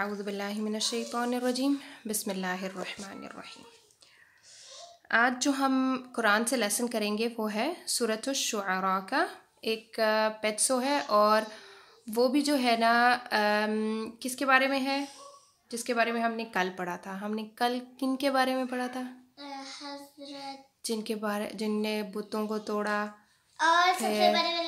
आउज़बिल्लिमिनशैतरजीम बसमीम आज जो हम कुरान से लेसन करेंगे वो है सूरत शुरा का एक पैसो है और वो भी जो है ना किसके बारे में है जिसके बारे में हमने कल पढ़ा था हमने कल किन के बारे में पढ़ा था जिनके बारे जिनने बुतों को तोड़ा और सबसे बड़े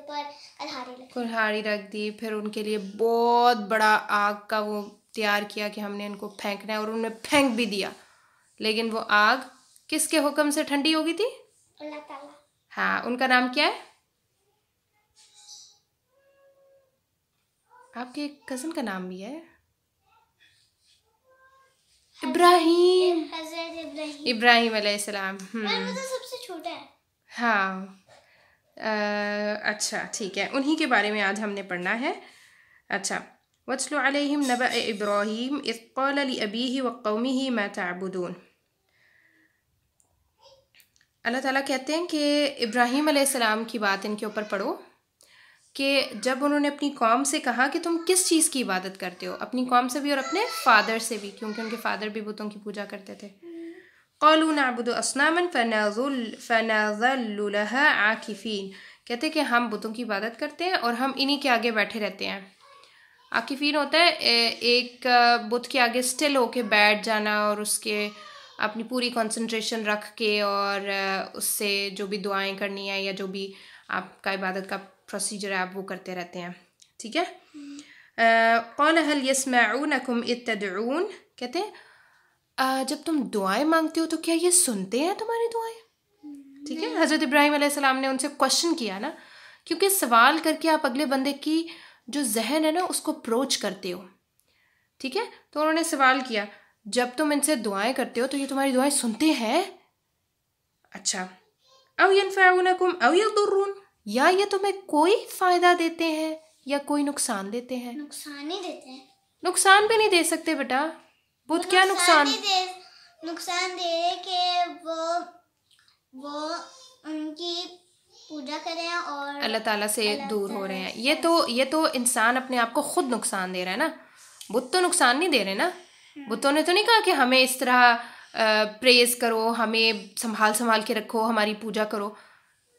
ऊपर कुल्हाड़ी रख कुल्हाड़ी रख दी फिर उनके लिए बहुत बड़ा आग का वो तैयार किया कि हमने इनको फेंकना है और उन्हें फेंक भी दिया लेकिन वो आग किसके हुक्म से ठंडी हो गई थी अल्लाह हाँ उनका नाम क्या है आपके कजन का नाम भी है इब्राहिम इब्राहिम अलैहिस्सलाम हम्म तो सबसे छोटा है हाँ अच्छा ठीक है उन्हीं के बारे में आज हमने पढ़ना है अच्छा वचलो आलिम नबा इब्राहिम अली अबी व कौमी ही मैं अल्लाह ताला कहते हैं कि इब्राहिम अलैहिस्सलाम की बात इनके ऊपर पढ़ो कि जब उन्होंने अपनी कौम से कहा कि तुम किस चीज़ की इबादत करते हो अपनी कौम से भी और अपने फ़ादर से भी क्योंकि उनके फ़ादर भी बुतों की पूजा करते थे نعبد नाबुद असनामन फ़नाजुल لها عاكفين कहते हैं कि हम बुतों की इबादत करते हैं और हम इन्हीं के आगे बैठे रहते हैं आकिफीन होता है एक बुत के आगे स्टिल होके बैठ जाना और उसके अपनी पूरी कंसंट्रेशन रख के और उससे जो भी दुआएं करनी है या जो भी आपका इबादत का प्रोसीजर है आप वो करते रहते हैं ठीक है कौन हल मैं कहते हैं जब तुम दुआएं मांगते हो तो क्या ये सुनते हैं तुम्हारी दुआएं ठीक है हज़रत इब्राहिम सलाम ने उनसे क्वेश्चन किया ना क्योंकि सवाल करके आप अगले बंदे की जो जहन है ना उसको अप्रोच करते हो ठीक है तो उन्होंने सवाल किया जब तुम इनसे दुआएं करते हो तो ये तुम्हारी दुआएं सुनते हैं अच्छा अव यनफाउनकुम अव या ये तुम्हें कोई फ़ायदा देते हैं या कोई नुकसान देते हैं नुकसान ही देते हैं नुकसान भी नहीं दे सकते बेटा बहुत क्या नुकसान नुकसान दे रहे कि वो वो उनकी पूजा हैं और अल्लाह ताला से अल्ला दूर हो रहे हैं ये तो ये तो इंसान अपने आप को खुद नुकसान दे रहा है ना बुद्ध तो नुकसान नहीं दे रहे ना बुद्धों ने तो नहीं कहा कि हमें इस तरह प्रेज करो हमें संभाल संभाल के रखो हमारी पूजा करो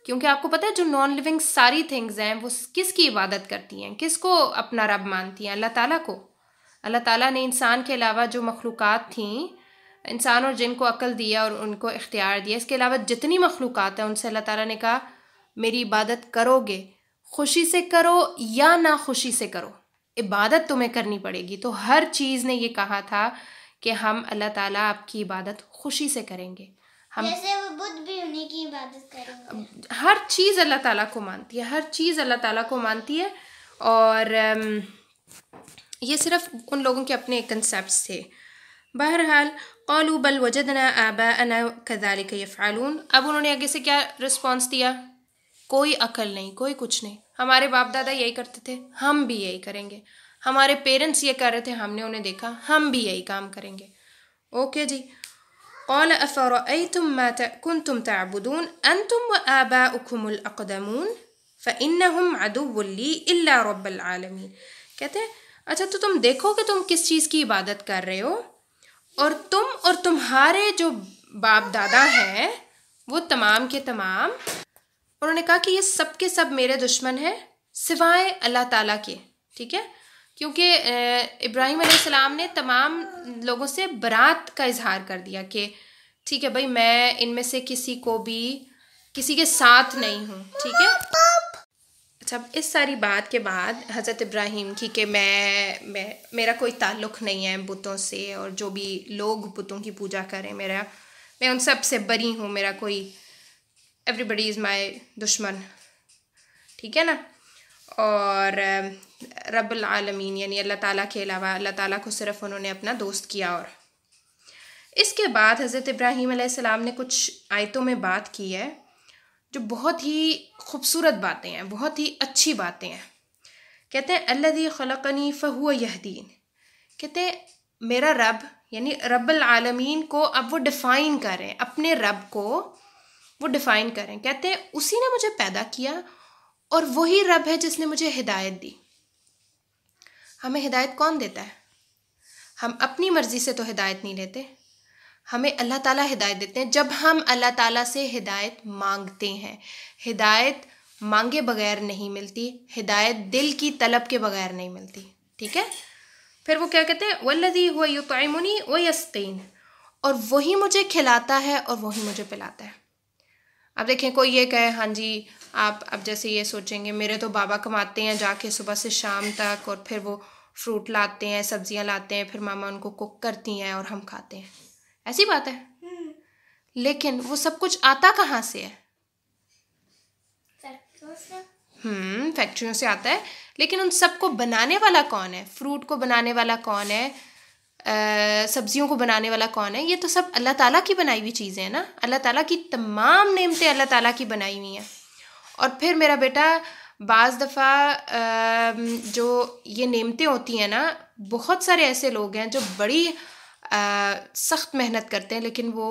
क्योंकि आपको पता है जो नॉन लिविंग सारी थिंग्स हैं वो किसकी इबादत करती हैं किसको अपना रब मानती हैं अल्लाह ताला को अल्लाह ताला ने इंसान के अलावा जो मखलूक थी इंसान और जिन को अक्ल दिया और उनको इख्तियार दिया इसके अलावा जितनी मखलूक हैं उनसे अल्लाह ताला ने कहा मेरी इबादत करोगे खुशी से करो या ना खुशी से करो इबादत तुम्हें करनी पड़ेगी तो हर चीज़ ने ये कहा था कि हम अल्लाह ताला आपकी इबादत खुशी से करेंगे हम जैसे वो बुद्ध भी उन्हीं की इबादत करेंगे हर चीज़ अल्लाह ताला को मानती है हर चीज़ अल्लाह ताला को मानती है और ये सिर्फ उन लोगों के अपने कंसेप्ट थे बहरहाल कौलू बल वजदना आबा अना कदालिक फ़ालून अब उन्होंने आगे से क्या रिस्पॉन्स दिया कोई अकल नहीं कोई कुछ नहीं हमारे बाप दादा यही करते थे हम भी यही करेंगे हमारे पेरेंट्स ये कर रहे थे हमने उन्हें देखा हम भी यही काम करेंगे ओके जी कौल अफ़रतुम कुन तुम तबुदून अन तुम व आबा फ़ फ़िन हम अदुबुल्ली रब्बल कहते हैं अच्छा तो तुम देखो कि तुम किस चीज़ की इबादत कर रहे हो और तुम और तुम्हारे जो बाप दादा हैं वो तमाम के तमाम उन्होंने कहा कि ये सब के सब मेरे दुश्मन हैं सिवाय अल्लाह ताला के ठीक है क्योंकि इब्राहिम सलाम ने तमाम लोगों से बरात का इजहार कर दिया कि ठीक है भाई मैं इनमें से किसी को भी किसी के साथ नहीं हूँ ठीक है सब इस सारी बात के बाद हज़रत इब्राहिम की कि मैं मैं मेरा कोई ताल्लुक़ नहीं है बुतों से और जो भी लोग बुतों की पूजा करें मेरा मैं उन सब से बरी हूँ मेरा कोई एवरीबडी इज़ माई दुश्मन ठीक है ना और रब्बुल आलमीन यानी अल्लाह ताला के अलावा अल्लाह ताला को सिर्फ उन्होंने अपना दोस्त किया और इसके बाद हज़रत इब्राहीम ने कुछ आयतों में बात की है जो बहुत ही खूबसूरत बातें हैं बहुत ही अच्छी बातें हैं कहते हैं अल्लादी खलकनी फ़हु यहदीन कहते हैं मेरा रब यानी रब्बल आलमीन को अब वो डिफ़ाइन करें अपने रब को वो डिफ़ाइन करें कहते हैं उसी ने मुझे पैदा किया और वही रब है जिसने मुझे हिदायत दी हमें हिदायत कौन देता है हम अपनी मर्ज़ी से तो हिदायत नहीं लेते हमें अल्लाह ताला हिदायत देते हैं जब हम अल्लाह ताला से हिदायत मांगते हैं हिदायत मांगे बगैर नहीं मिलती हिदायत दिल की तलब के बगैर नहीं मिलती ठीक है फिर वो क्या कहते हैं वल्लदी हुआ युतमुनी व यस्तीन और वही मुझे खिलाता है और वही मुझे पिलाता है अब देखें कोई ये कहे हाँ जी आप अब जैसे ये सोचेंगे मेरे तो बाबा कमाते हैं जाके सुबह से शाम तक और फिर वो फ्रूट लाते हैं सब्जियां लाते हैं फिर मामा उनको कुक करती हैं और हम खाते हैं ऐसी बात है हम्म। लेकिन वो सब कुछ आता कहाँ से है हम्म फैक्ट्रियों से आता है लेकिन उन सबको बनाने वाला कौन है फ्रूट को बनाने वाला कौन है सब्जियों को बनाने वाला कौन है ये तो सब अल्लाह ताला की बनाई हुई चीज़ें हैं ना अल्लाह ताला की तमाम नेमतें अल्लाह ताला की बनाई हुई हैं और फिर मेरा बेटा बाज़ दफ़ा जो ये नेमतें होती हैं ना बहुत सारे ऐसे लोग हैं जो बड़ी सख्त मेहनत करते हैं लेकिन वो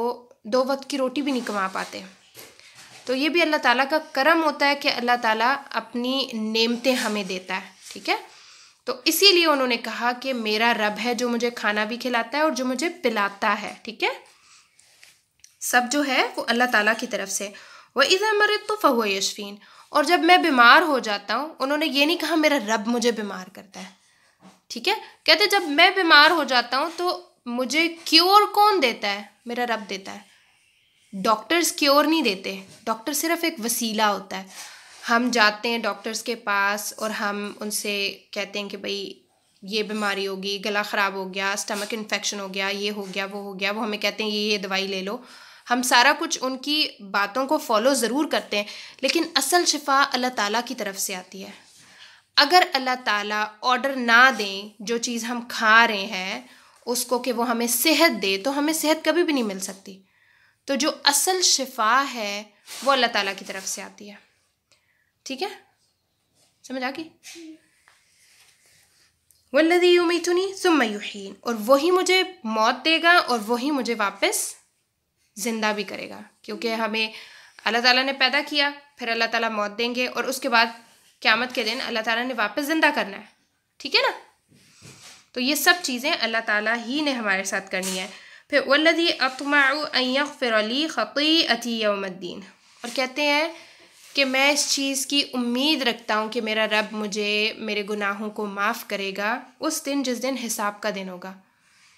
दो वक्त की रोटी भी नहीं कमा पाते तो ये भी अल्लाह ताला का करम होता है कि अल्लाह ताला अपनी नेमतें हमें देता है ठीक है तो इसीलिए उन्होंने कहा कि मेरा रब है जो मुझे खाना भी खिलाता है और जो मुझे पिलाता है ठीक है सब जो है वो अल्लाह ताला की तरफ से वह इधर मरे तो फ़हो यशफीन और जब मैं बीमार हो जाता हूँ उन्होंने ये नहीं कहा मेरा रब मुझे बीमार करता है ठीक है कहते जब मैं बीमार हो जाता हूँ तो मुझे क्योर कौन देता है मेरा रब देता है डॉक्टर्स क्योर नहीं देते डॉक्टर सिर्फ एक वसीला होता है हम जाते हैं डॉक्टर्स के पास और हम उनसे कहते हैं कि भाई ये बीमारी होगी गला ख़राब हो गया स्टमक इन्फेक्शन हो गया ये हो गया वो हो गया वो हमें कहते हैं ये ये दवाई ले लो हम सारा कुछ उनकी बातों को फॉलो ज़रूर करते हैं लेकिन असल शिफा अल्लाह ताला की तरफ से आती है अगर अल्लाह ताला ऑर्डर ना दें जो चीज़ हम खा रहे हैं उसको कि वो हमें सेहत दे तो हमें सेहत कभी भी नहीं मिल सकती तो जो असल शिफा है वो अल्लाह ताला की तरफ से आती है ठीक है समझ आ गई वल्लदी युमितुनी सुम युहीन और वही मुझे मौत देगा और वही मुझे वापस ज़िंदा भी करेगा क्योंकि हमें अल्लाह ताला ने पैदा किया फिर अल्लाह ताला मौत देंगे और उसके बाद क़्यामत के दिन अल्लाह ताला ने वापस ज़िंदा करना है ठीक है ना तो ये सब चीज़ें अल्लाह ताला ही ने हमारे साथ करनी है फिर वल्लदी अतमाउ फ़िरली ख़ी अती यमद्दीन और कहते हैं कि मैं इस चीज़ की उम्मीद रखता हूँ कि मेरा रब मुझे मेरे गुनाहों को माफ़ करेगा उस दिन जिस दिन हिसाब का दिन होगा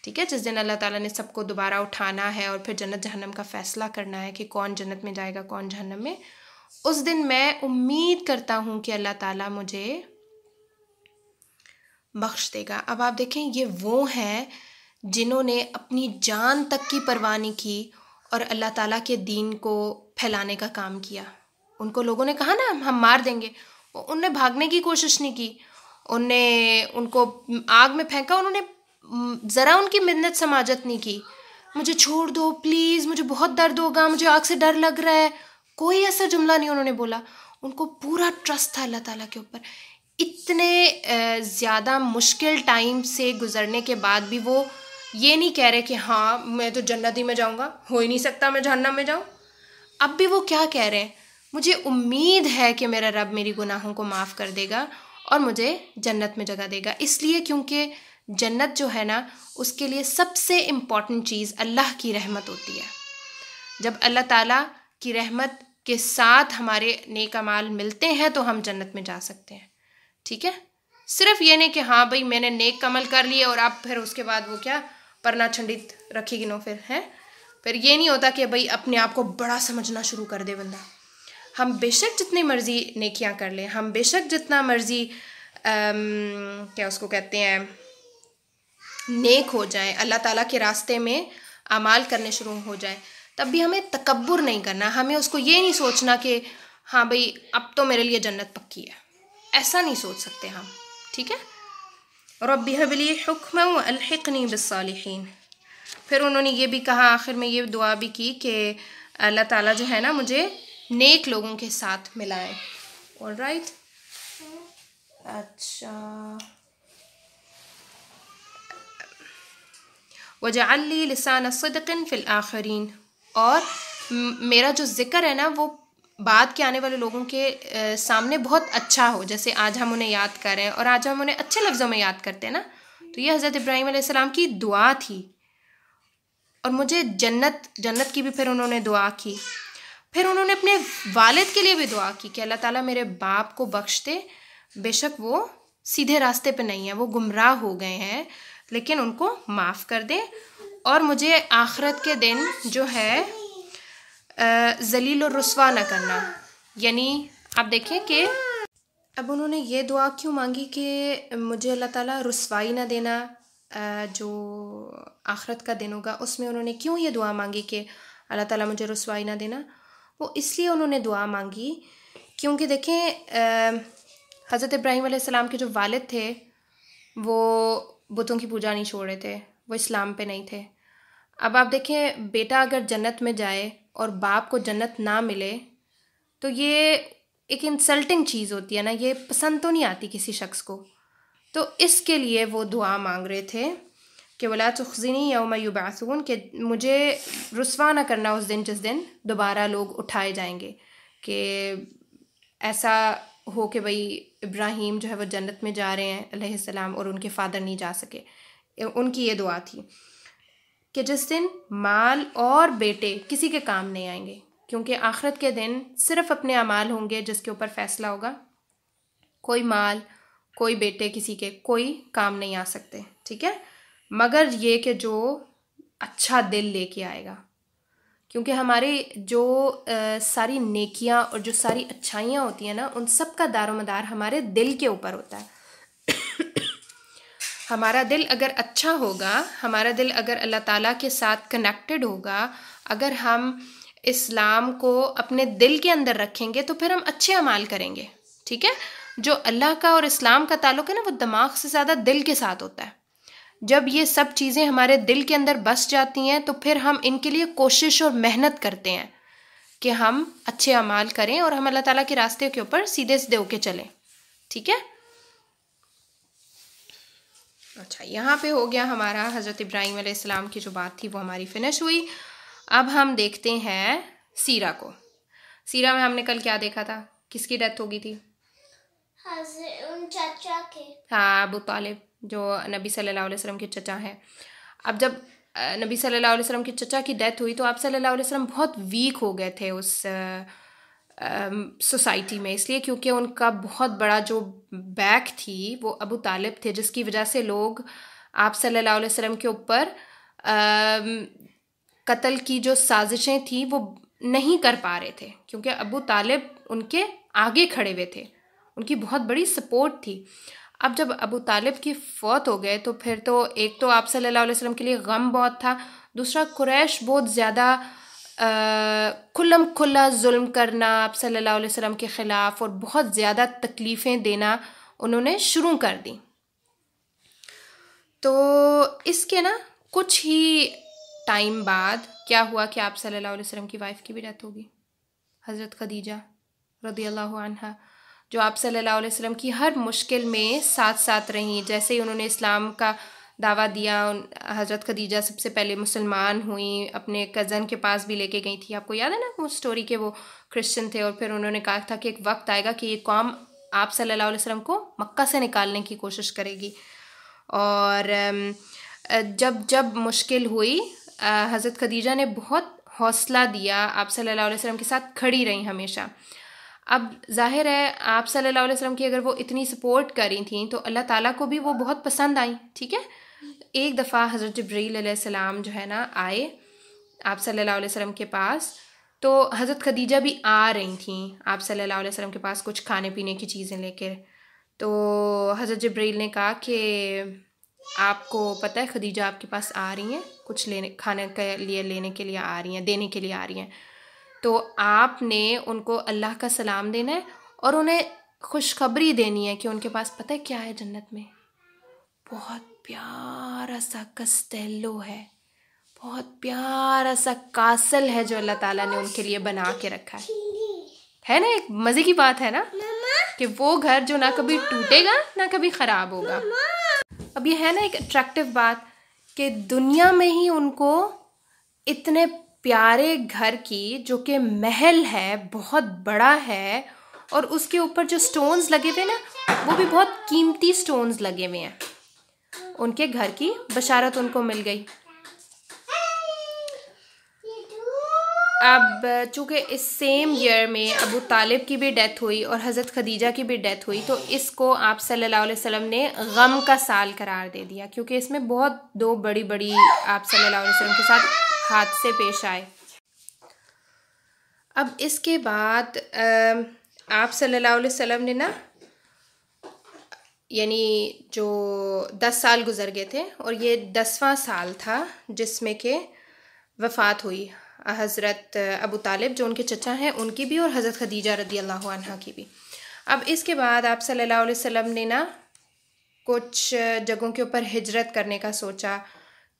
ठीक है जिस दिन अल्लाह ताला ने सबको दोबारा उठाना है और फिर जन्नत जहन्नम का फ़ैसला करना है कि कौन जन्नत में जाएगा कौन जहन्नम में उस दिन मैं उम्मीद करता हूँ कि अल्लाह ताला मुझे बख्श देगा अब आप देखें ये वो हैं जिन्होंने अपनी जान तक की परवाह नहीं की और अल्लाह ताला के दीन को फैलाने का काम किया उनको लोगों ने कहा ना हम मार देंगे उनने भागने की कोशिश नहीं की उनने उनको आग में फेंका उन्होंने ज़रा उनकी मिन्नत समाजत नहीं की मुझे छोड़ दो प्लीज़ मुझे बहुत दर्द होगा मुझे आग से डर लग रहा है कोई ऐसा जुमला नहीं उन्होंने बोला उनको पूरा ट्रस्ट था अल्लाह ताला के ऊपर इतने ज़्यादा मुश्किल टाइम से गुज़रने के बाद भी वो ये नहीं कह रहे कि हाँ मैं तो जन्नत ही में जाऊँगा हो ही नहीं सकता मैं जहन्नम में जाऊँ अब भी वो क्या कह रहे हैं मुझे उम्मीद है कि मेरा रब मेरी गुनाहों को माफ़ कर देगा और मुझे जन्नत में जगह देगा इसलिए क्योंकि जन्नत जो है ना उसके लिए सबसे इम्पॉर्टेंट चीज़ अल्लाह की रहमत होती है जब अल्लाह ताला की रहमत के साथ हमारे नेक अमाल मिलते हैं तो हम जन्नत में जा सकते हैं ठीक है सिर्फ ये नहीं कि हाँ भाई मैंने नेक कमल कर लिए और आप फिर उसके बाद वो क्या परना छंडित रखेगी नो फिर है फिर ये नहीं होता कि भाई अपने आप को बड़ा समझना शुरू कर दे बंदा हम बेशक जितनी मर्ज़ी नेकियां कर लें हम बेशक जितना मर्ज़ी क्या उसको कहते हैं नेक हो जाए अल्लाह ताला के रास्ते में अमाल करने शुरू हो जाए तब भी हमें तकबर नहीं करना हमें उसको ये नहीं सोचना कि हाँ भाई अब तो मेरे लिए जन्नत पक्की है ऐसा नहीं सोच सकते हम ठीक है रब हबली हुक्म अलहकनी बसालहन फिर उन्होंने ये भी कहा आखिर में ये दुआ भी की कि अल्लाह ताला जो है ना मुझे नेक लोगों के साथ मिलाए अच्छा। और राइट अच्छा अली लसान सदकिन फ़िल आखरीन और मेरा जो ज़िक्र है ना वो बाद के आने वाले लोगों के सामने बहुत अच्छा हो जैसे आज हम उन्हें याद करें और आज हम उन्हें अच्छे लफ्ज़ों में याद करते हैं ना तो ये हज़रत इब्राहिम सलाम की दुआ थी और मुझे जन्नत जन्नत की भी फिर उन्होंने दुआ की फिर उन्होंने अपने वालिद के लिए भी दुआ की कि अल्लाह ताला मेरे बाप को बख्श दे बेशक वो सीधे रास्ते पे नहीं है वो गुमराह हो गए हैं लेकिन उनको माफ़ कर दें और मुझे आखरत के दिन जो है जलील और रसवा ना करना यानी आप देखें कि अब उन्होंने ये दुआ क्यों मांगी कि मुझे अल्लाह ताला रसवाई ना देना जो आखरत का दिन होगा उसमें उन्होंने क्यों ये दुआ मांगी कि अल्लाह ताला मुझे रसवाई ना देना वो इसलिए उन्होंने दुआ मांगी क्योंकि देखें हज़रत इब्राहिम सलाम के जो वालिद थे वो बुतों की पूजा नहीं छोड़ रहे थे वो इस्लाम पे नहीं थे अब आप देखें बेटा अगर जन्नत में जाए और बाप को जन्नत ना मिले तो ये एक इंसल्टिंग चीज़ होती है ना ये पसंद तो नहीं आती किसी शख्स को तो इसके लिए वो दुआ मांग रहे थे कि वला तुखजिनी यौम कि मुझे रसवा ना करना उस दिन जिस दिन दोबारा लोग उठाए जाएंगे कि ऐसा हो कि भाई इब्राहिम जो है वो जन्नत में जा रहे हैं सलाम और उनके फादर नहीं जा सके उनकी ये दुआ थी कि जिस दिन माल और बेटे किसी के काम नहीं आएंगे क्योंकि आखरत के दिन सिर्फ अपने अमाल होंगे जिसके ऊपर फैसला होगा कोई माल कोई बेटे किसी के कोई काम नहीं आ सकते ठीक है मगर ये कि जो अच्छा दिल लेके आएगा क्योंकि हमारे जो आ, सारी नेकियां और जो सारी अच्छाइयाँ होती हैं ना उन सब का दारोमदार हमारे दिल के ऊपर होता है हमारा दिल अगर अच्छा होगा हमारा दिल अगर अल्लाह ताला के साथ कनेक्टेड होगा अगर हम इस्लाम को अपने दिल के अंदर रखेंगे तो फिर हम अच्छे अमाल करेंगे ठीक है जो अल्लाह का और इस्लाम का ताल्लुक है ना वो दिमाग से ज़्यादा दिल के साथ होता है जब ये सब चीज़ें हमारे दिल के अंदर बस जाती हैं तो फिर हम इनके लिए कोशिश और मेहनत करते हैं कि हम अच्छे अमाल करें और हम अल्लाह ताला के रास्ते के ऊपर सीधे सीधे होके चलें ठीक है अच्छा यहाँ पे हो गया हमारा हज़रत इब्राहिम अलैहिस्सलाम की जो बात थी वो हमारी फिनिश हुई अब हम देखते हैं सीरा को सीरा में हमने कल क्या देखा था किसकी डेथ हो गई थी उन चाचा के हाँ अबू तालिब जो नबी सल्लल्लाहु अलैहि वसल्लम के चचा हैं अब जब नबी सल्लल्लाहु अलैहि वसल्लम के चचा की डेथ हुई तो आप सल्लल्लाहु अलैहि वसल्लम बहुत वीक हो गए थे उस सोसाइटी um, में इसलिए क्योंकि उनका बहुत बड़ा जो बैक थी वो अबू तालिब थे जिसकी वजह से लोग आप सल्लल्लाहु अलैहि वसल्लम के ऊपर um, कत्ल की जो साजिशें थी वो नहीं कर पा रहे थे क्योंकि अबू तालिब उनके आगे खड़े हुए थे उनकी बहुत बड़ी सपोर्ट थी अब जब अबू तालिब की फौत हो गए तो फिर तो एक तो आप सल्लल्लाहु अलैहि वसल्लम के लिए गम बहुत था दूसरा कुरैश बहुत ज़्यादा कुलम खुला जुल्म करना आप सल्लल्लाहु अलैहि वसल्लम के ख़िलाफ़ और बहुत ज़्यादा तकलीफ़ें देना उन्होंने शुरू कर दी तो इसके ना कुछ ही टाइम बाद क्या हुआ कि आप सल्लल्लाहु अलैहि वसल्लम की वाइफ़ की भी डेथ होगी हज़रत खदीजा रदी अल्लाह अनहा जो आप सल्लल्लाहु अलैहि वसल्लम की हर मुश्किल में साथ साथ रहीं जैसे ही उन्होंने इस्लाम का दावा दिया हज़रत खदीजा सबसे पहले मुसलमान हुई अपने कज़न के पास भी लेके गई थी आपको याद है ना उस स्टोरी के वो क्रिश्चियन थे और फिर उन्होंने कहा था कि एक वक्त आएगा कि ये कौम आप सल्लल्लाहु अलैहि वसल्लम को मक्का से निकालने की कोशिश करेगी और जब जब मुश्किल हुई हज़रत खदीजा ने बहुत हौसला दिया आप सल्लल्लाहु अलैहि वसल्लम के साथ खड़ी रहीं हमेशा अब जाहिर है आप सल्लल्लाहु अलैहि वसल्लम की अगर वो इतनी सपोर्ट करी थी तो अल्लाह ताला को भी वो बहुत पसंद आई ठीक है एक दफ़ा हज़रत जब्रील जो है ना आए आप सल्लल्लाहु अलैहि वसल्लम के पास तो हज़रत खदीजा भी आ रही थी आप सल्लल्लाहु अलैहि वसल्लम के पास कुछ खाने पीने की चीज़ें लेकर तो हज़रत जब्रील ने कहा कि आपको पता है खदीजा आपके पास आ रही हैं कुछ लेने खाने के लिए लेने के लिए आ रही हैं देने के लिए आ रही हैं तो आपने उनको अल्लाह का सलाम देना है और उन्हें खुशखबरी देनी है कि उनके पास पता है क्या है जन्नत में बहुत प्यारा सा कस्टेलो है बहुत प्यारा सा कासल है जो अल्लाह ताला ने उनके लिए बना के रखा है है ना एक मज़े की बात है ना कि वो घर जो ना कभी टूटेगा ना कभी ख़राब होगा अब ये है ना एक अट्रैक्टिव बात कि दुनिया में ही उनको इतने प्यारे घर की जो कि महल है बहुत बड़ा है और उसके ऊपर जो स्टोन्स लगे हुए ना वो भी बहुत कीमती स्टोन्स लगे हुए हैं उनके घर की बशारत उनको मिल गई अब चूंकि इस सेम ईयर में अबू तालिब की भी डेथ हुई और हज़रत खदीजा की भी डेथ हुई तो इसको आप सल्लल्लाहु अलैहि वसल्लम ने गम का साल करार दे दिया क्योंकि इसमें बहुत दो बड़ी बड़ी आप सल्लल्लाहु अलैहि वसल्लम के साथ हादसे पेश आए अब इसके बाद आप सल्लल्लाहु अलैहि वसल्लम ने ना यानी जो दस साल गुजर गए थे और ये दसवां साल था जिसमें के वफ़ात हुई हज़रत अबू तालिब जो उनके चचा हैं उनकी भी और हज़रत खदीजा रदी अल्लाह अनहा की भी अब इसके बाद आप सल्लल्लाहु अलैहि वसल्लम ने ना कुछ जगहों के ऊपर हिजरत करने का सोचा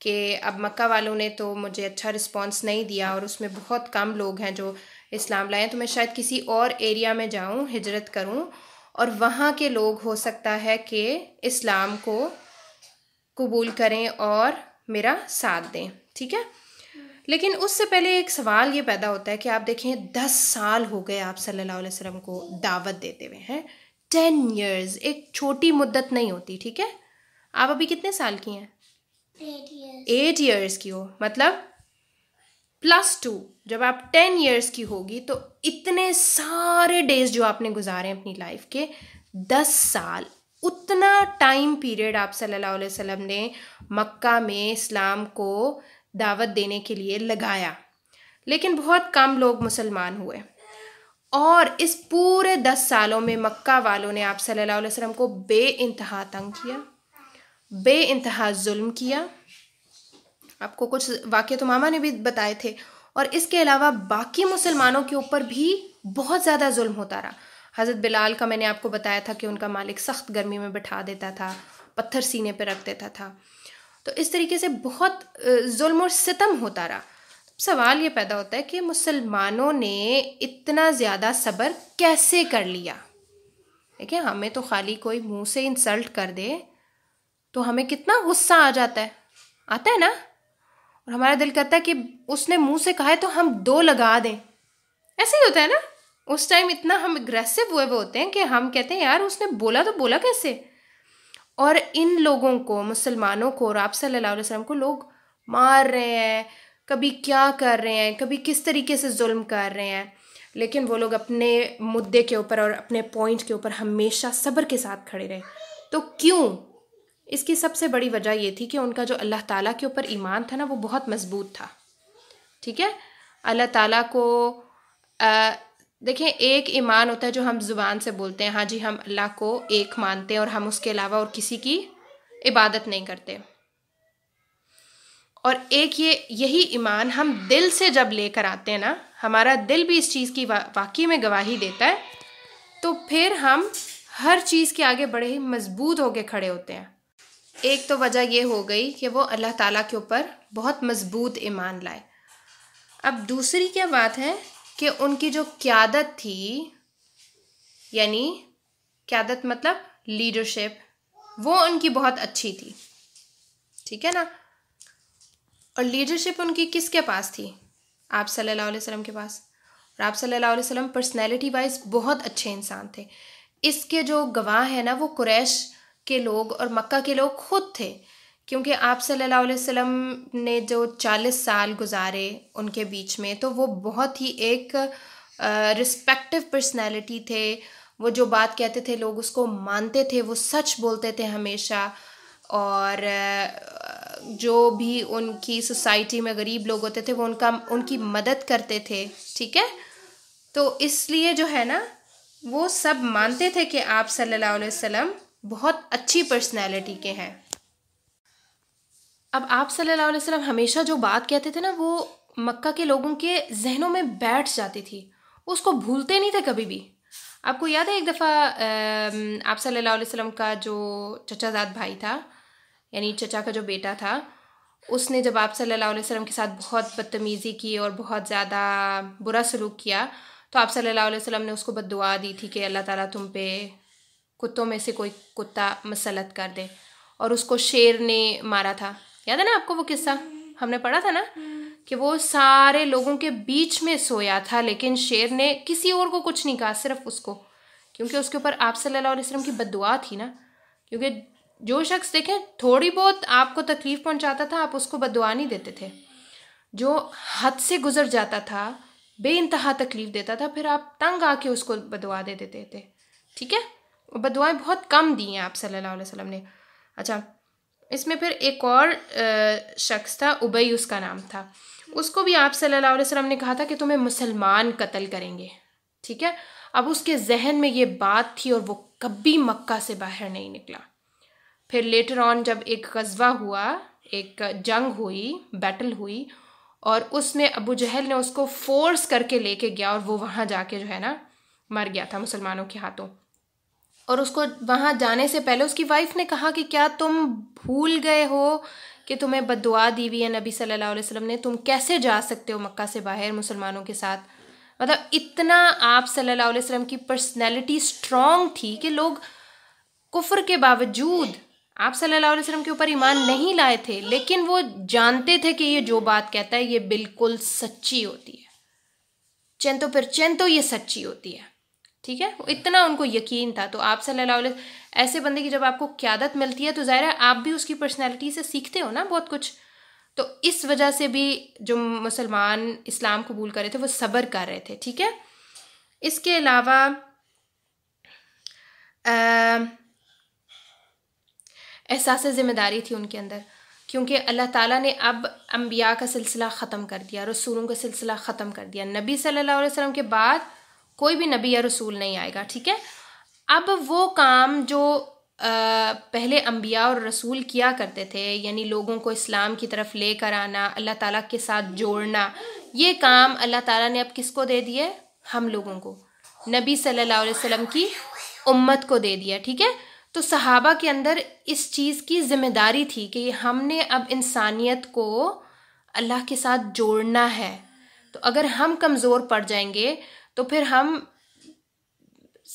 कि अब मक्का वालों ने तो मुझे अच्छा रिस्पांस नहीं दिया और उसमें बहुत कम लोग हैं जो इस्लाम लाए तो मैं शायद किसी और एरिया में जाऊं हिजरत करूं और वहाँ के लोग हो सकता है कि इस्लाम को कबूल करें और मेरा साथ दें ठीक है लेकिन उससे पहले एक सवाल ये पैदा होता है कि आप देखें दस साल हो गए आप सल्लल्लाहु अलैहि वसल्लम को दावत देते हुए हैं टेन इयर्स एक छोटी मुद्दत नहीं होती ठीक है आप अभी कितने साल की हैं एट ईयर्स की हो मतलब प्लस टू जब आप टेन ईयर्स की होगी तो इतने सारे डेज जो आपने गुजारे हैं अपनी लाइफ के दस साल उतना टाइम पीरियड आप सल्लल्लाहु अलैहि वसल्लम ने मक्का में इस्लाम को दावत देने के लिए लगाया लेकिन बहुत कम लोग मुसलमान हुए और इस पूरे दस सालों में मक्का वालों ने आप सल्लल्लाहु अलैहि वसल्लम को बे इंतहा तंग किया बे इंतहा जुल्म किया आपको कुछ वाक्य तो मामा ने भी बताए थे और इसके अलावा बाकी मुसलमानों के ऊपर भी बहुत ज़्यादा जुल्म होता रहा हज़रत बिलाल का मैंने आपको बताया था कि उनका मालिक सख्त गर्मी में बिठा देता था पत्थर सीने पर रख देता था तो इस तरीके से बहुत जुल्म और सितम होता रहा सवाल ये पैदा होता है कि मुसलमानों ने इतना ज़्यादा सब्र कैसे कर लिया देखिए हमें तो खाली कोई मुंह से इंसल्ट कर दे तो हमें कितना गुस्सा आ जाता है आता है ना और हमारा दिल करता है कि उसने मुंह से कहा है तो हम दो लगा दें ऐसे ही होता है ना उस टाइम इतना हम अग्रेसिव हुए हुए होते हैं कि हम कहते हैं यार उसने बोला तो बोला कैसे और इन लोगों को मुसलमानों को आप सल्लल्लाहु अलैहि वसल्लम को लोग मार रहे हैं कभी क्या कर रहे हैं कभी किस तरीके से जुल्म कर रहे हैं लेकिन वो लोग अपने मुद्दे के ऊपर और अपने पॉइंट के ऊपर हमेशा सब्र के साथ खड़े रहे तो क्यों इसकी सबसे बड़ी वजह ये थी कि उनका जो अल्लाह ताला के ऊपर ईमान था ना वो बहुत मजबूत था ठीक है अल्लाह ताला को देखें एक ईमान होता है जो हम ज़ुबान से बोलते हैं हाँ जी हम अल्लाह को एक मानते हैं और हम उसके अलावा और किसी की इबादत नहीं करते और एक ये यही ईमान हम दिल से जब लेकर आते हैं ना हमारा दिल भी इस चीज़ की वा, वाकई में गवाही देता है तो फिर हम हर चीज़ के आगे बड़े ही मजबूत होके खड़े होते हैं एक तो वजह यह हो गई कि वो अल्लाह ताला के ऊपर बहुत मज़बूत ईमान लाए अब दूसरी क्या बात है कि उनकी जो क्यादत थी यानी क्यादत मतलब लीडरशिप वो उनकी बहुत अच्छी थी ठीक है ना और लीडरशिप उनकी किसके पास थी आप सल्लल्लाहु अलैहि वसल्लम के पास और आप सल्लल्लाहु अलैहि वसल्लम पर्सनैलिटी वाइज बहुत अच्छे इंसान थे इसके जो गवाह हैं ना वो कुरैश के लोग और मक्का के लोग खुद थे क्योंकि आप सल्लल्लाहु अलैहि वसल्लम ने जो चालीस साल गुजारे उनके बीच में तो वो बहुत ही एक रिस्पेक्टिव पर्सनैलिटी थे वो जो बात कहते थे लोग उसको मानते थे वो सच बोलते थे हमेशा और जो भी उनकी सोसाइटी में गरीब लोग होते थे वो उनका उनकी मदद करते थे ठीक है तो इसलिए जो है ना वो सब मानते थे कि आप सल्लल्लाहु अलैहि वसल्लम बहुत अच्छी पर्सनैलिटी के हैं अब आप सल्लल्लाहु अलैहि वसल्लम हमेशा जो बात कहते थे ना वो मक्का के लोगों के जहनों में बैठ जाती थी उसको भूलते नहीं थे कभी भी आपको याद है एक दफ़ा आप सल्लल्लाहु अलैहि वसल्लम का जो चचाजाद भाई था यानी चचा का जो बेटा था उसने जब आप सल्लल्लाहु अलैहि वसल्लम के साथ बहुत बदतमीज़ी की और बहुत ज़्यादा बुरा सलूक किया तो आप सल्लल्लाहु अलैहि वसल्लम ने उसको बद दी थी कि अल्लाह ताला तुम पे कुत्तों में से कोई कुत्ता मसलत कर दे और उसको शेर ने मारा था याद है ना आपको वो किस्सा हमने पढ़ा था ना कि वो सारे लोगों के बीच में सोया था लेकिन शेर ने किसी और को कुछ नहीं कहा सिर्फ उसको क्योंकि उसके ऊपर आप सल्लल्लाहु अलैहि वसल्लम की बदुआ थी ना क्योंकि जो शख्स देखें थोड़ी बहुत आपको तकलीफ़ पहुंचाता था आप उसको बदुआ नहीं देते थे जो हद से गुजर जाता था बे तकलीफ़ देता था फिर आप तंग आके उसको बदुआ दे देते थे ठीक है बदुआएँ बहुत कम दी हैं आप सल्लल्लाहु अलैहि वसल्लम ने अच्छा इसमें फिर एक और शख्स था उबई उसका नाम था उसको भी आप सल्लल्लाहु अलैहि वसल्लम ने कहा था कि तुम्हें मुसलमान कत्ल करेंगे ठीक है अब उसके जहन में ये बात थी और वो कभी मक्का से बाहर नहीं निकला फिर लेटर ऑन जब एक गजवा हुआ एक जंग हुई बैटल हुई और उसमें अबू जहल ने उसको फोर्स करके लेके गया और वो वहाँ जाके जो है ना मर गया था मुसलमानों के हाथों और उसको वहाँ जाने से पहले उसकी वाइफ ने कहा कि क्या तुम भूल गए हो कि तुम्हें बदुआ दी हुई है नबी सल्लल्लाहु अलैहि वसल्लम ने तुम कैसे जा सकते हो मक्का से बाहर मुसलमानों के साथ मतलब इतना आप सल्लल्लाहु अलैहि वसल्लम की पर्सनैलिटी स्ट्रॉन्ग थी कि लोग कुफर के बावजूद आप सल्लल्लाहु अलैहि वसल्लम के ऊपर ईमान नहीं लाए थे लेकिन वो जानते थे कि ये जो बात कहता है ये बिल्कुल सच्ची होती है चैन तो फिर चैन तो ये सच्ची होती है ठीक है इतना उनको यकीन था तो आप सल्लल्लाहु अलैहि ऐसे बंदे की जब आपको क्यादत मिलती है तो ज़ाहिर है आप भी उसकी पर्सनैलिटी से सीखते हो ना बहुत कुछ तो इस वजह से भी जो मुसलमान इस्लाम कबूल कर रहे थे वो सब्र कर रहे थे ठीक है इसके अलावा एहसास ज़िम्मेदारी थी उनके अंदर क्योंकि अल्लाह ताला ने अब अम्बिया का सिलसिला ख़त्म कर दिया रसूलों का सिलसिला ख़त्म कर दिया नबी सल्लल्लाहु अलैहि वसल्लम के बाद कोई भी नबी या रसूल नहीं आएगा ठीक है अब वो काम जो आ, पहले अम्बिया और रसूल किया करते थे यानी लोगों को इस्लाम की तरफ लेकर आना अल्लाह ताला के साथ जोड़ना ये काम अल्लाह ताला ने अब किसको दे दिया हम लोगों को नबी सल्लल्लाहु अलैहि वसल्लम की उम्मत को दे दिया ठीक है तो सहाबा के अंदर इस चीज़ की जिम्मेदारी थी कि हमने अब इंसानियत को अल्लाह के साथ जोड़ना है तो अगर हम कमज़ोर पड़ जाएंगे तो फिर हम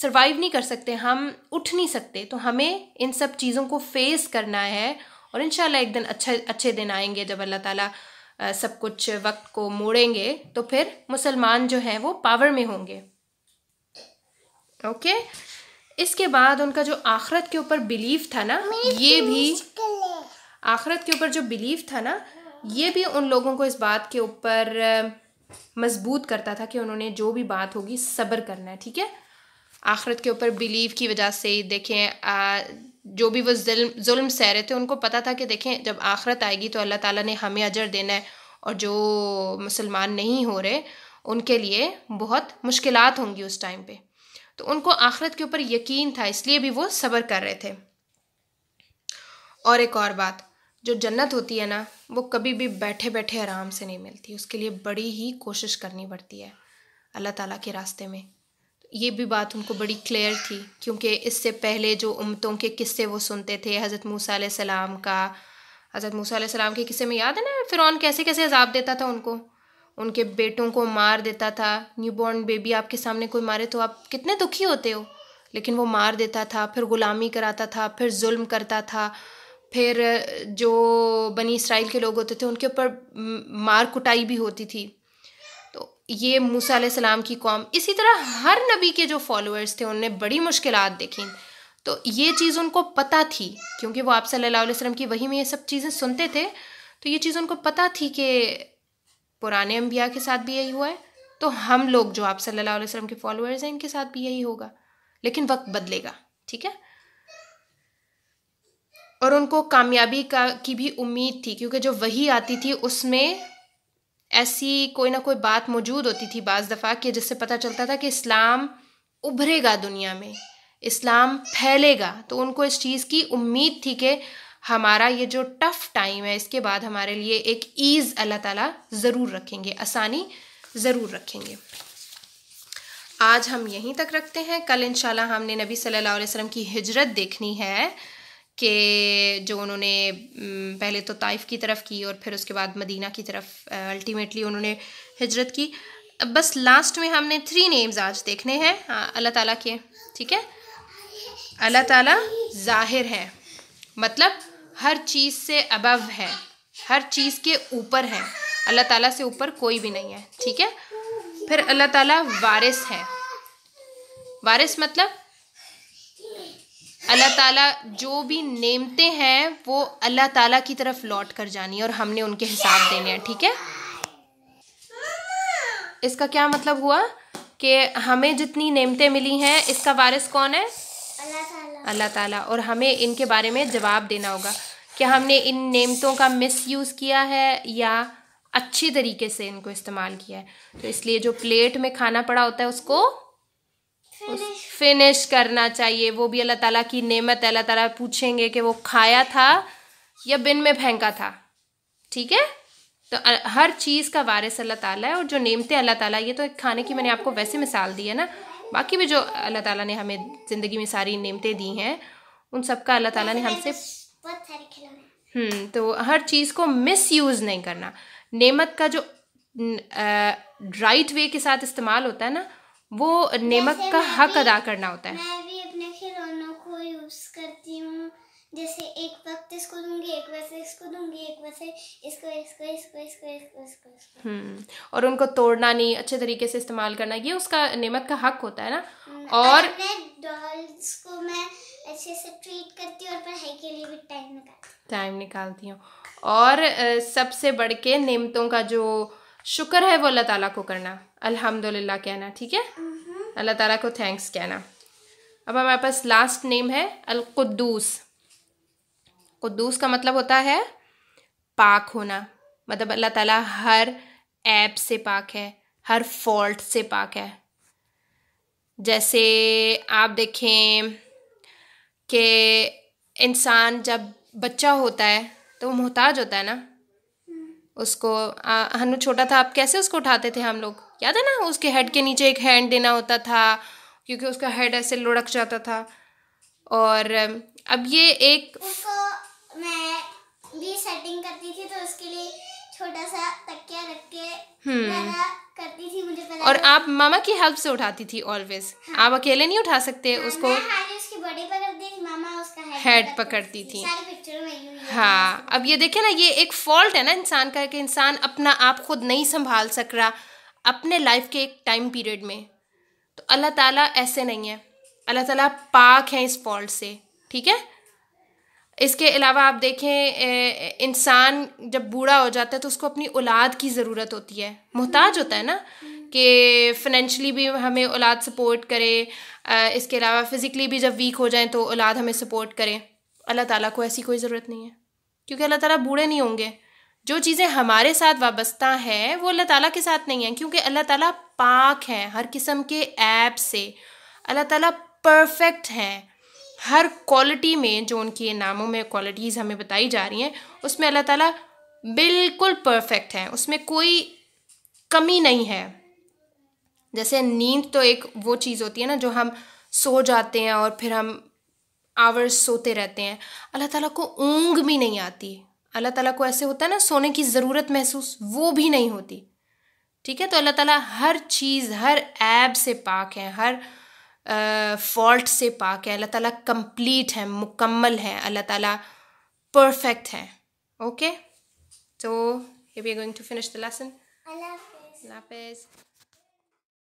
सर्वाइव नहीं कर सकते हम उठ नहीं सकते तो हमें इन सब चीज़ों को फेस करना है और इन एक दिन अच्छे अच्छे दिन आएंगे जब अल्लाह ताला सब कुछ वक्त को मोड़ेंगे तो फिर मुसलमान जो हैं वो पावर में होंगे ओके इसके बाद उनका जो आखरत के ऊपर बिलीव था ना ये भी आखरत के ऊपर जो बिलीव था ना ये भी उन लोगों को इस बात के ऊपर मजबूत करता था कि उन्होंने जो भी बात होगी सब्र करना है ठीक है आखरत के ऊपर बिलीव की वजह से देखें आ, जो भी वो जुल्म जुल्म सह रहे थे उनको पता था कि देखें जब आखरत आएगी तो अल्लाह ताला ने हमें अजर देना है और जो मुसलमान नहीं हो रहे उनके लिए बहुत मुश्किल होंगी उस टाइम पे तो उनको आखरत के ऊपर यकीन था इसलिए भी वो सब्र कर रहे थे और एक और बात जो जन्नत होती है ना वो कभी भी बैठे बैठे आराम से नहीं मिलती उसके लिए बड़ी ही कोशिश करनी पड़ती है अल्लाह ताला के रास्ते में ये भी बात उनको बड़ी क्लियर थी क्योंकि इससे पहले जो उम्मतों के किस्से वो सुनते थे हज़रत मूसा सलाम का हज़रत मूसा सलाम के किस्से में याद है ना फ़िरौन कैसे कैसे अजाब देता था उनको उनके बेटों को मार देता था न्यूबॉर्न बेबी आपके सामने कोई मारे तो आप कितने दुखी होते हो लेकिन वो मार देता था फिर ग़ुलामी कराता था फिर जुल्म करता था फिर जो बनी इसराइल के लोग होते थे उनके ऊपर मार कुटाई भी होती थी तो ये मूसा सलाम की कौम इसी तरह हर नबी के जो फॉलोअर्स थे उनने बड़ी मुश्किल देखी तो ये चीज़ उनको पता थी क्योंकि वो आप सल्लल्लाहु अलैहि वसल्लम की वही में ये सब चीज़ें सुनते थे तो ये चीज़ उनको पता थी कि पुराने अम्बिया के साथ भी यही हुआ है तो हम लोग जो आप सल्लल्लाहु अलैहि वसल्लम के फॉलोअर्स हैं इनके साथ भी यही होगा लेकिन वक्त बदलेगा ठीक है और उनको कामयाबी का की भी उम्मीद थी क्योंकि जो वही आती थी उसमें ऐसी कोई ना कोई बात मौजूद होती थी बाज़ दफ़ा कि जिससे पता चलता था कि इस्लाम उभरेगा दुनिया में इस्लाम फैलेगा तो उनको इस चीज़ की उम्मीद थी कि हमारा ये जो टफ़ टाइम है इसके बाद हमारे लिए एक ईज़ अल्लाह ताला ज़रूर रखेंगे आसानी ज़रूर रखेंगे आज हम यहीं तक रखते हैं कल इंशाल्लाह हमने नबी सल्लल्लाहु अलैहि वसल्लम की हिजरत देखनी है कि जो उन्होंने पहले तो ताइफ की तरफ की और फिर उसके बाद मदीना की तरफ अल्टीमेटली उन्होंने हिजरत की बस लास्ट में हमने थ्री नेम्स आज देखने हैं अल्लाह ताला के ठीक है अल्लाह ताला जाहिर है मतलब हर चीज़ से अबव है हर चीज़ के ऊपर है अल्लाह ताला से ऊपर कोई भी नहीं है ठीक है फिर अल्लाह ताला वारिस है वारिस मतलब अल्लाह ताला जो भी नेमते हैं वो अल्लाह ताला की तरफ लौट कर जानी है और हमने उनके हिसाब देने हैं ठीक है इसका क्या मतलब हुआ कि हमें जितनी नेमते मिली हैं इसका वारिस कौन है अल्लाह ताला और हमें इनके बारे में जवाब देना होगा कि हमने इन नेमतों का मिस यूज़ किया है या अच्छी तरीके से इनको इस्तेमाल किया है तो इसलिए जो प्लेट में खाना पड़ा होता है उसको फिनिश करना चाहिए वो भी अल्लाह ताला की नेमत है अल्लाह ताला पूछेंगे कि वो खाया था या बिन में फेंका था ठीक है तो हर चीज़ का वारिस अल्लाह ताला है और जो नेमते अल्लाह ताला ये तो खाने की मैंने आपको वैसे मिसाल दी है ना बाकी भी जो अल्लाह ताला ने हमें ज़िंदगी में सारी नेमतें दी हैं उन सबका अल्लाह ताला ने हमसे हम्म, तो हर चीज़ को मिस यूज़ नहीं करना नेमत का जो राइट वे के साथ इस्तेमाल होता है ना वो नेमक का हक अदा करना होता है मैं भी अपने खिलौनों को यूज करती हूँ जैसे एक वक्त इसको दूंगी एक वक्त इसको दूंगी एक वक्त इसको इसको इसको इसको इसको इसको, हम्म और उनको तोड़ना नहीं अच्छे तरीके से इस्तेमाल करना ये उसका नेमत का हक होता है ना हम्म, और डॉल्स को मैं अच्छे से ट्रीट करती हूँ और पढ़ाई के लिए भी टाइम निकालती टाइम निकालती हूँ और सबसे बढ़ के नेमतों का जो शुक्र है वो अल्लाह ताला को करना अल्हम्दुलिल्लाह कहना ठीक है हम्म। अल्लाह ताला को थैंक्स कहना अब हमारे पास लास्ट नेम है अलकुद्दूस कुद्दूस का मतलब होता है पाक होना मतलब अल्लाह ताला हर ऐप से पाक है हर फॉल्ट से पाक है जैसे आप देखें कि इंसान जब बच्चा होता है तो वो मोहताज होता है ना उसको हनु छोटा था आप कैसे उसको उठाते थे हम लोग याद है ना उसके हेड के नीचे एक हैंड देना होता था क्योंकि उसका हेड ऐसे लुढ़क जाता था और अब ये एक उसको मैं भी सेटिंग करती थी तो उसके लिए छोटा सा तकिया रख के हम्म। करती थी मुझे पता और आप मामा की हेल्प से उठाती थी ऑलवेज हाँ। आप अकेले नहीं उठा सकते हाँ, उसको पकड़ती थी हेड पकड़ती थी। हाँ अब ये देखे ना ये एक फॉल्ट है ना इंसान का कि इंसान अपना आप खुद नहीं संभाल सक रहा अपने लाइफ के एक टाइम पीरियड में तो अल्लाह ताला ऐसे नहीं है अल्लाह ताला पाक है इस फॉल्ट से ठीक है इसके अलावा आप देखें इंसान जब बूढ़ा हो जाता है तो उसको अपनी औलाद की ज़रूरत होती है मोहताज होता है ना कि फाइनेंशली भी हमें औलाद सपोर्ट करे इसके अलावा फ़िज़िकली भी जब वीक हो जाए तो औलाद हमें सपोर्ट करे अल्लाह ताला को ऐसी कोई ज़रूरत नहीं है क्योंकि अल्लाह ताला बूढ़े नहीं होंगे जो चीज़ें हमारे साथ वाबस्ता हैं वो अल्लाह ताला के साथ नहीं है क्योंकि अल्लाह ताला पाक हैं हर किस्म के ऐप से अल्लाह ताला परफेक्ट हैं हर क्वालिटी में जो उनके नामों में क्वालिटीज़ हमें बताई जा रही हैं उसमें अल्लाह ताला बिल्कुल परफेक्ट है उसमें कोई कमी नहीं है जैसे नींद तो एक वो चीज़ होती है ना जो हम सो जाते हैं और फिर हम आवर्स सोते रहते हैं अल्लाह ताला को ऊँग भी नहीं आती अल्लाह ताला को ऐसे होता है ना सोने की ज़रूरत महसूस वो भी नहीं होती ठीक है तो अल्लाह ताला हर चीज़ हर ऐब से पाक है हर फॉल्ट से पाक है अल्लाह ताला कंप्लीट है मुकम्मल है अल्लाह ताला परफेक्ट है ओके तो ये are going to finish the lesson हाफिज़